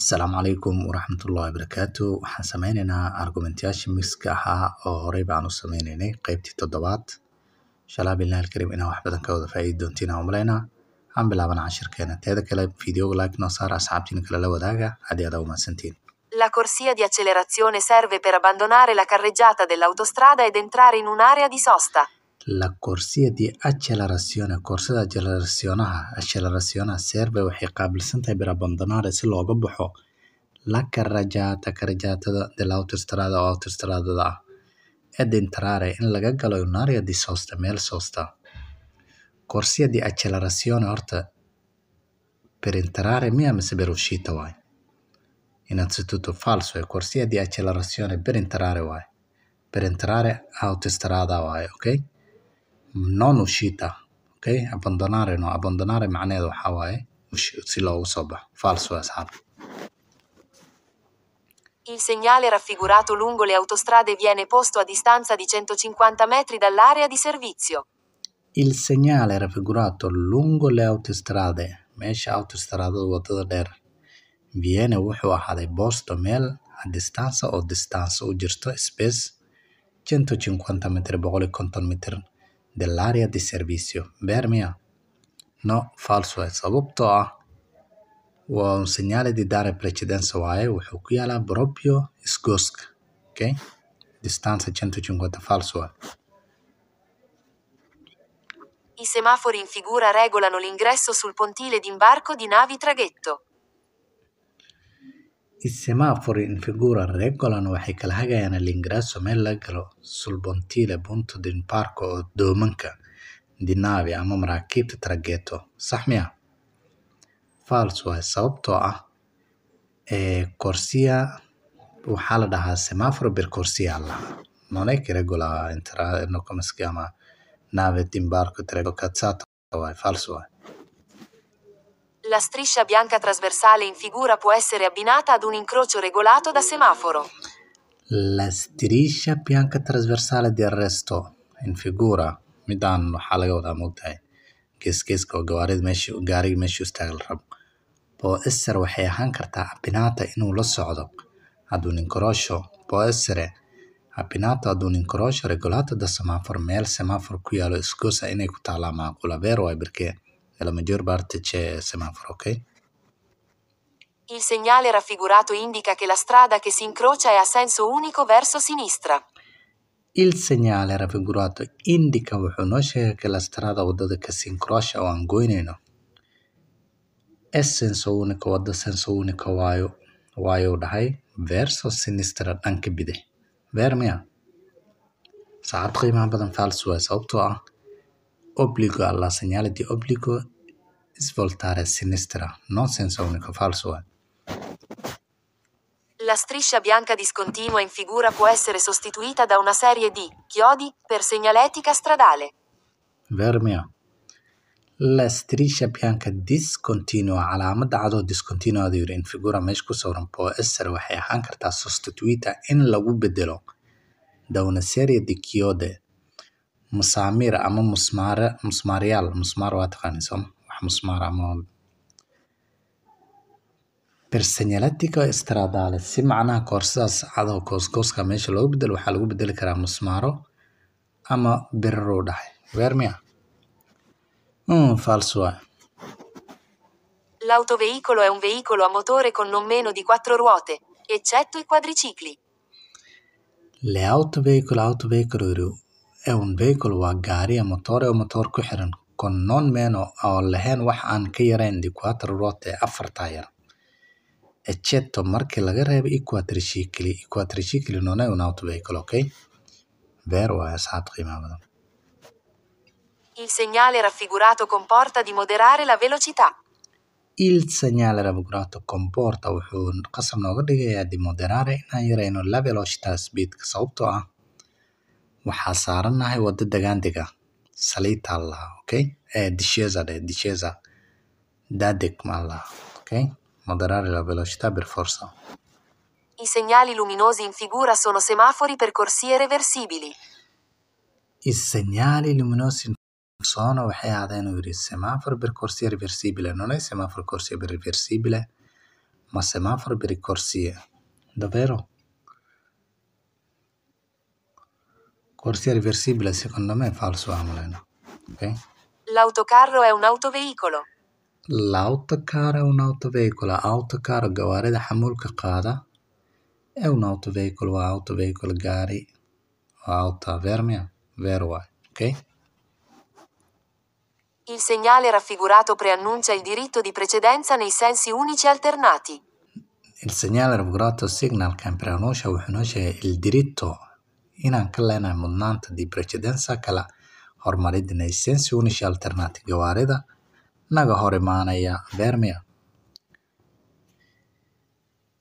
asalaamu calaykum waraxmatullahi wabarakaatu waxaan sameyneynaa argumentayaasha miska ahaa oo horey baan u sameyneynay qeybtii toddobaad inshallah billahi alkarim inaa wax badan ka wada faa'iidi doontiina umaleynaa aan bilaabana cashirkeena teeda kale videoga like noo saar asxaabtiina kale la wadaaga haddii adaa umahadsantiin La corsia di accelerazione serve per abbandonare la carreggiata dell'autostrada ed entrare in un'area di sosta la corsiyada accelerazione. Koorsada accelerationaha seerba waxay qaabilsantahay birabanbanaare si looga baxo la karajata karajaatada dell'autostrada oo autostradada ah ed entrare in laga galo in di sosta meel soosta corsia di accelerazione horta per entrare mia mise per uscita waaye innanzitutto falso e corsia di accelerazione per entrare waaye per entrare autostrada waaye okay non uscita, ok? Abbandonare no, abbandonare macnaheedu waxaa waaye si loogu soo baxo. Falso eh, asxaab. Il segnale raffigurato lungo le autostrade viene posto a distanza di 150 metri dall'area di servizio. Il segnale raffigurato lungo le autostrade, meesha autostradada wadada dheer, viene wuxuu ahaaday boosto meel a distanza oo distanza o giusto, space 150 metri boqol iyo konton metr dell'area di servizio Vermia? No, falso sababtoo ah waa un segnale di dare precedenza waaye wuxuu ku yaalaa proprio isgooska okay? distanza 150 falso ah. I semafori in figura regolano l'ingresso sul pontile d'imbarco di navi traghetto. I infigura in waxay kala hagayaan Allingrasso meel laga galo Sulbontile bunto di Imbarco oo doomanka dinavi ama maraakiibta Traghetto sax miya? False waaye sababtoo ah ee Corsia waxaa la dhahaa semaforo bir Corsia la non è che regola entrare nave d'imbarco traghetto cazzato waaye false waaye La striscia bianca trasversale in figura può essere abbinata ad un incrocio regolato da semaforo. La striscia bianca trasversale del resto in figura mi danno midaan waxaa laga wadaa mogtahay geesgeeska oo gawaarid meesha gaariga meeshuu istaagal rabo booesere waxay ahaan kartaa abinaata inuu la socdo aduuninkorosho booesere abinaata aduuninkorosho regolato da semafor meel semafor ku yaalo isgosa inay ku taalaa maaqula beer waay berkee è la maggior parte c'è semaforo, ok? Il segnale raffigurato indica che la strada che si incrocia è a senso unico verso sinistra. Il segnale raffigurato indica wuxuu noo sheegaa que la strada wadada ka sii incrocia oo aan goynayno es senso unico wadda senso unico waayo waayuu dhahay verso sinistra dhanka bide ver miya saacad badan faals waay e sababtoo ah obligo alla señaale di obligo svoltare a sinistra, non senza unico falso. Eh. La striscia bianca discontinua in figura può essere sostituita da una serie di chiodi per segnaletica stradale. Vermia. La striscia bianca discontinua calaamada cadow discontinuada in figura meesha ku sawiran booester waxay ahaan kartaa sostituita in lagu bedelo da una kiyode di ama musamir ama musmaar waa taqaanay sooma musmar ama bersanaalatika istradale si macnaha koorsadas cad kooskooska meesha looga bedelo waxaa lagu bedeli karaa musmaro ama biraruu dhahay weer miya hmm, falso waay L'autoveicolo è un veicolo a motore con non meno di quattro ruote, eccetto i quadricicli. Le autoveicolo autoveicolo è un veicolo waa gaari a motore oo motor ku xiran konon meno oo lahayn wax aan ka yarayn equator rote ee afar taayir echeto markii laga reebo equator shikili equator shikili nonay unautu vehicle okay beer waayo asxaabta qiimaha badan Il segnale raffigurato comporta di moderare la velocità. Il segnale raffigurato comporta wuxuu qasab nooga dhigayaa di moderare inaan yarayno la velocità speedka sababtoo ah waxaa saarannahay waddo degaandiga salita alla, ok? È discesa, è discesa da decma alla, ok? Moderare la velocità per forza. I segnali luminosi in figura sono semafori per corsie reversibili. I segnali luminosi in sono il semaforo per corsie reversibili. Non è semafori per corsie per reversibile, ma semafori per corsie. Davvero? Corsia reversibile secondo me è falso Amolena. Okay? L'autocarro è un autoveicolo. L'autocarro è un autoveicolo. Autocarro gawaarida xamuulka qaada è un autoveicolo waa autoveicolo gaari waa autovermia ver waay okay? Il segnale raffigurato preannuncia il diritto di precedenza nei sensi unici alternati. Il segnale raffigurato signal can preannuncia wuxuu il diritto inaan ka leenahay mudnaanta dibrachidensa kala horumaridda naisensi unisha alternative gawaarida naga hor imaanaya bermia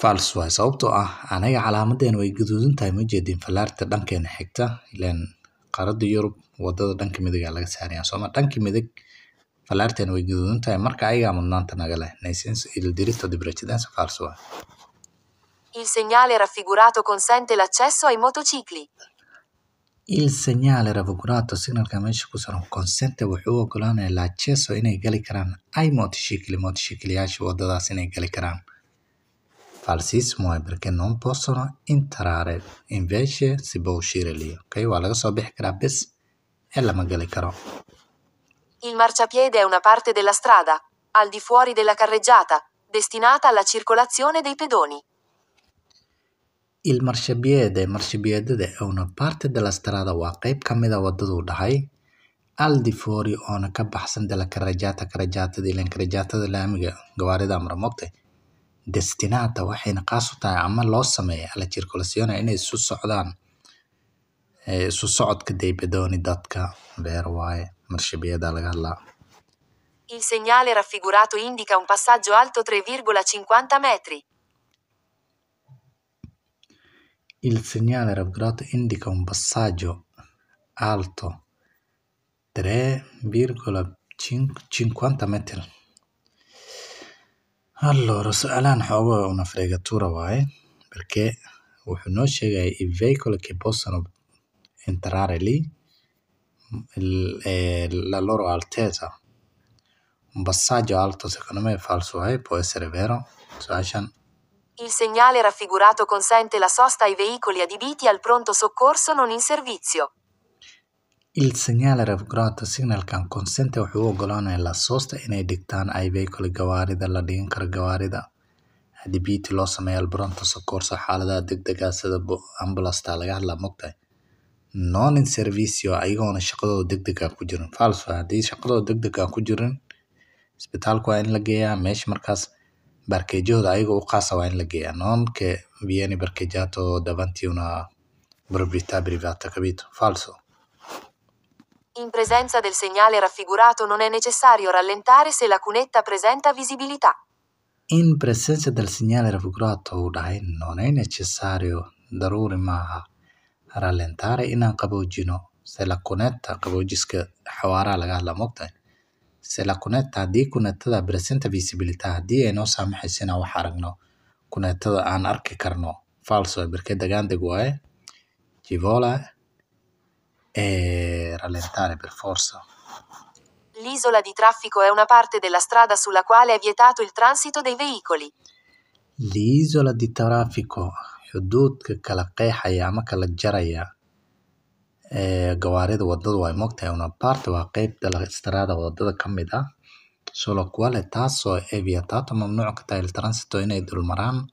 fals waay sababtoo ah anaga calaamadeen way gaduudan tahay ma jeedin fallaarta dhankeena xigta ileen qaaradda yurub wadada dhanka midigaa laga saaraya sooma dhanka midig fallaarteena way gaduudan tahay marka ayagaa mudnaanta naga leh naisensi ildirista dibrachidensa fals waay Il segnale raffigurato consente l'accesso ai motocicli. Il segnale raffigurato signalka meesha ku saran consente wuxuu ogolaanaya oh, l'accesso inay gali karaan ay motocicli motocicliyaasha waddadaas inay gali karaan falsissimo è perché non possono entrare invece si può uscire lì ok waa laga soo bixi karaa e la gali karo Il marciapiede è una parte della strada, al di fuori della carreggiata, destinata alla circolazione dei pedoni. Il marciapiede marciapiedada una parte de la estrada waa qayb kamid ah wadada u dhaxay Aldi oona ka baxsan de la Carreggiata Carreggiatada ileen Carreggiatada laamiga gawaarida mara moogtahay Destinata waxayna qaas u tahay ama e loo sameeya la circulazione inay isu socdaan isu socodka dee dadka beer waaye marciapiede laga hadlaa Il segnale raffigurato indica un passaggio alto 3,50 metri. Il segnale raffigurato indica un passaggio alto 3,50 metri. Allora, su'aalahan waxaa ugu waaye una freegatura waaye perché wuxuu noo sheegayaa i veicoli che possono entrare lì la loro altezza. Un passaggio alto secondo me è falso waaye, eh, può essere vero su'aashan. Il segnale raffigurato consente la sosta ai veicoli adibiti al pronto soccorso non in servizio. Il segnale raffigurato signalkan consente wuxuu u oggolaanayaa la soosta e inay dhigtaan ay vehicle gawaarida la dhigan karo gawaarida adibiti loo sameeyo al pronto soccorso xaaladaha degdega sida ambulasta laga hadlaa mogtahay non in servicio ayagoona shaqadooda degdega ku jirin falso haddii shaqadooda degdega ku jirin isbitaalku waa in la geeyaa meesha markaas barkejahooda ayaga u qaasa waa in la geeyaa non che viene davanti una proprietà privata capito falso in presenza del segnale raffigurato non è necessario rallentare se la cunetta presenta visibilità in presenza del segnale raffigurato uu non è necessario daruuri maaha rallentare inaan qaboojino se la cunetta qaboojiska xawaaraa laga hadla mogtahay sila connector haddii connectada presenter visibility haddii ay noo saamaxaysina wax aragno connectada aan arki karno false waa berkeda gandig waaye jivola rallentare per forza L'isola di traffico è una parte della strada sulla quale è vietato il transito dei veicoli. L'isola di traffico xuduudka kala qeexaya ama kala jaraya gawaarida wadada waay mogtahay una baarta waa qeybta istraada wadada ka mid ah solo kuwa leh taasoo aviatato mamnuuc ka tahay iltransitor inay dulmaraan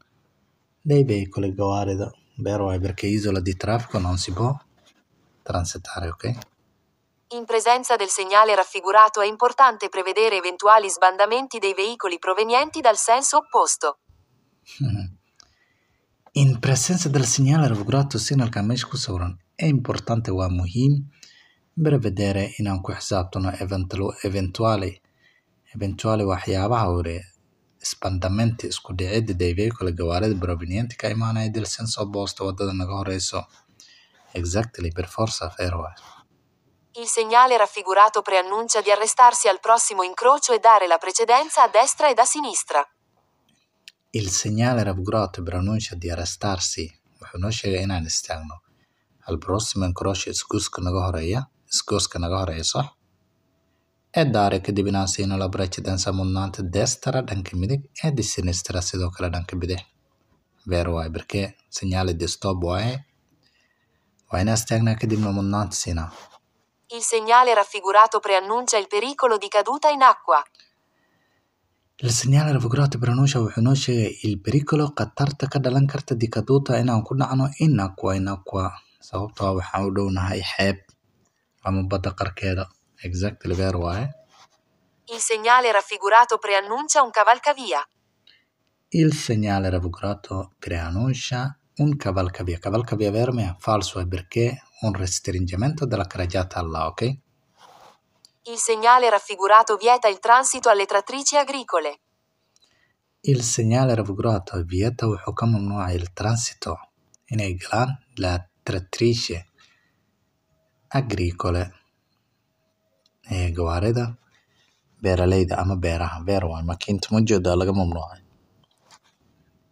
dheybay kule gawaarida beer waaye perché isola di traffico non si può transitare ok In presenza del segnale raffigurato è importante prevedere eventuali sbandamenti dei veicoli provenienti dal senso opposto. In presenza del segnale raffigurato, segnal ka meesha ku è importante wa muhim bir bedere inaan ku xisaabtano esatto eventuale eventuale waxyaabaha hore isbandhaminta isku dhicidda dayactirka di Barbarianka che imanaya dilsan senso opposto wadada naga horeyso exactly per forza ferro il segnale raffigurato preannuncia di arrestarsi al prossimo incrocio e dare la precedenza a destra e a sinistra. Il segnale raffigurato preannuncia di arrestarsi. ma non sheegay in istaagno. halborosis crochet isgoyska naga horeeya isgoyska naga horeeya sax ee daare kadib inaan bracha dansa mudnaanta deestara dhanka midig ee disinistra sidoo kale dhanka bidix beer waaye berke sanyaali distop waaye waa inaan istaagnaa kadibna mudnaanta siinaa Il segnale raffigurato preannuncia il pericolo di caduta in acqua. Il segnale raffigurato preannuncia wuxuu noo sheegay il pericolo khatarta ka dhalan karta di caduta inaan ku dhacno in acqua in acqua sababtoo ah waxaan u dhownahay xeeb ama badda qarkeeda. Exactly where waaye. Il segnale raffigurato preannuncia un cavalcavia. Il segnale raffigurato preannuncia un cavalcavia. Cavalcavia verme falso è perché un restringimento della carreggiata alla, ok? Il segnale raffigurato vieta il transito alle trattrici agricole. Il segnale raffigurato vieta il transito in galaan la trattrice agricole ee gawaarida beeralayda ama beeraha beer waa makiinta ma jeedaa laga mamnuucay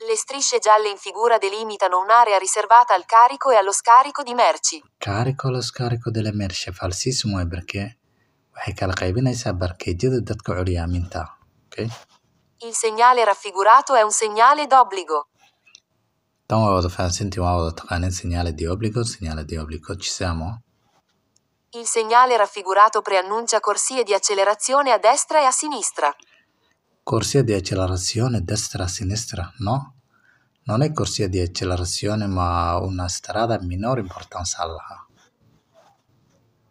Le strisce gialle in figura delimitano un'area riservata al carico e allo scarico di merci. Carico lo scarico delle merci falsissimo è eh, perché waxay kala qaybinaysaa barkeedyada dadka curyaaminta. Okay? Il segnale raffigurato è un segnale d'obbligo. Don World Fan, senti World Fan, il segnale di obbligo, il segnale di obbligo, ci siamo? Il segnale raffigurato preannuncia corsie di accelerazione a destra e a sinistra. Corsia di accelerazione destra a sinistra, no? Non è corsia di accelerazione ma una strada minore importanza alla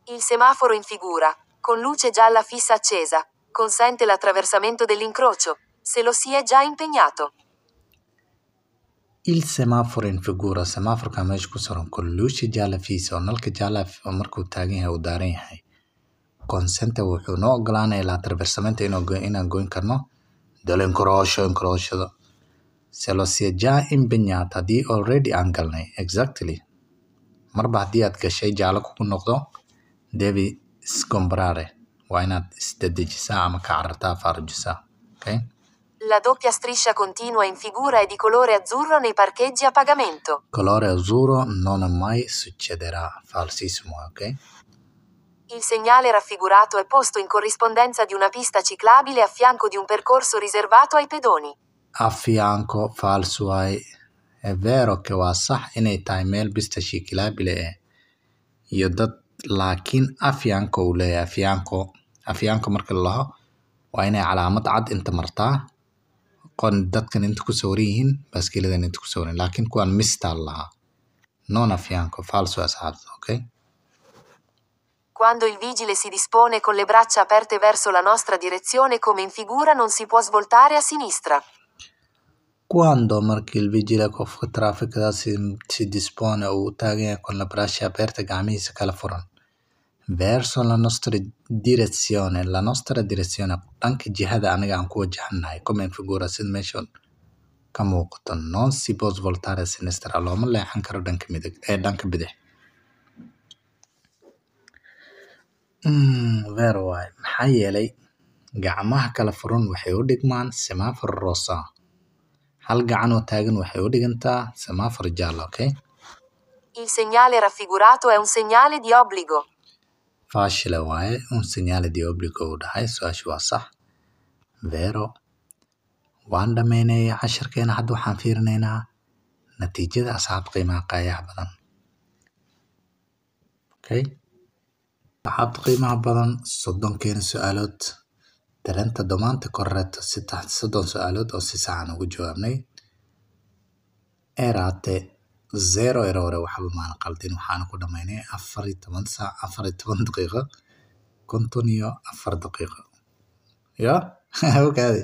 Il semaforo in figura, con luce gialla fissa accesa, consente l'attraversamento dell'incrocio, se lo si è già impegnato. il semaphore in figura semaphoreka meesha ku saran koluusha jaalafiisa oo nalka jaalaha markuu taagan yahay uu daaran yahay consenta wuxuu noo ogolaanaya latar bersamaynta inaan goyn karno dalin koroosho in korooshada selosiajaa in benyat haddii already aan galnay exactly marba haddii aad gashay jaalo kugu noqdo devi scombrare waa inaad isdadejisaa ama ka carartaa faarujisaa okay? La doppia striscia continua in figura è di colore azzurro nei parcheggi a pagamento. Colore azzurro non mai succederà falsissimo, ok? Il segnale raffigurato è posto in corrispondenza di una pista ciclabile a fianco di un percorso riservato ai pedoni. A fianco falso hai. È vero che wasah inay tahay meel pista ciclabile eh. iyo dad laakiin a fianco uu a fianco a fianco marka la laho waa inay calaamad cad dadkan inta ku sawiran yihiin baaskiiladan inta ku sawiran laakiin kuwan mistal lahaa non affianco falso asxaabta okay Quando il vigile si dispone con le braccia aperte verso la nostra direzione come in figura non si può svoltare a sinistra. Quando il vigile cofco traffic si, si dispone o con le braccia aperte gamisi kala verso la nostra direzione la nostra direzione dhanka jihada aniga aan ku wajahanahay comment figura sida meeshan ka muuqato non suppose voltare sinistra looma leexan karo dhanka midig ee eh, dhanka bidix mm, ver waay eh, maxaa yeelay gacmaha kala furan waxay u dhigmaan semafor rosa hal gacanoo taagan waxay u dhigantaa semafor jaallo okay il segnale raffigurato è un segnale di obbligo Fashile waaye unsinyali obligo u su-aashu waa sax. Vero, waan dhammaynay casharkeena hadda waxaan fiirinaynaa natiijada asxaab qiimaha qaayaha badan. Okay. Asxaabta qiimaha badan soddonkeena aalood tareenta dhammaanta korreeta saddex soddon aalood oo si saxan ugu jawaabnay. Ee zero ero waxba maan qaldin waxaana ku dhammaynay afariy toban saac afariy toban daqiiqo konton iyo afar daqiiqo ya ogaade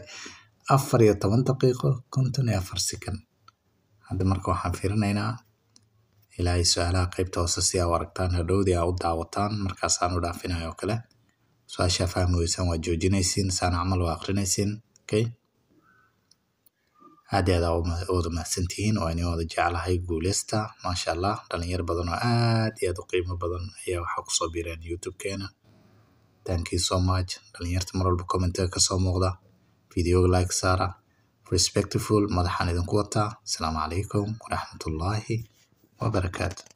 afar iyo toban daqiiqo konton iyo afar second hadda marka waxaan fiirinaynaa ilaahay su-aalaha qaybta hoose si aa u aragtaan hadhowdii aa u daawataan markaasaan u dhaafinayo oo kale su-aashaa fahmi weysaan waa joojinaysiin saan camal waa akrinaysiin okay aad iyo aad wada mahadsantihiin oo inay wada jeclahay guuleysta maasha allah dhalinyar badan oo aad iyo aad u qiimo badan ayaa waxaa kusoo biireen youtube-keena thank you so much dhalinyarta mar walba commentaga kasoo muuqda videoga like saara respectful madaxaan idinku wataa asalaamu calaykum waraxmatullaahi wabarakaatu